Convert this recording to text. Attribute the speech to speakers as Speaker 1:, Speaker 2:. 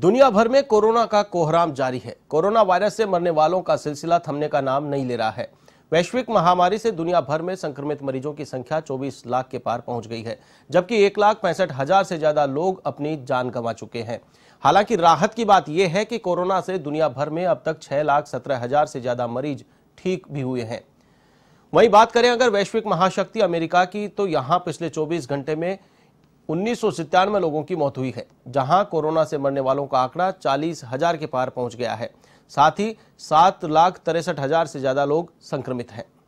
Speaker 1: दुनिया भर में कोरोना का कोहराम जारी है कोरोना वायरस से मरने वालों का सिलसिला थमने का नाम नहीं ले रहा है वैश्विक महामारी से दुनिया भर में संक्रमित मरीजों की संख्या 24 लाख के पार पहुंच गई है जबकि एक लाख पैंसठ हजार से ज्यादा लोग अपनी जान गंवा चुके हैं हालांकि राहत की बात यह है कि कोरोना से दुनिया भर में अब तक छह लाख सत्रह हजार से ज्यादा मरीज ठीक भी हुए हैं वहीं बात करें अगर वैश्विक महाशक्ति अमेरिका की तो यहां पिछले चौबीस घंटे में उन्नीस लोगों की मौत हुई है जहां कोरोना से मरने वालों का आंकड़ा चालीस हजार के पार पहुंच गया है साथ ही सात लाख तिरसठ हजार से ज्यादा लोग संक्रमित हैं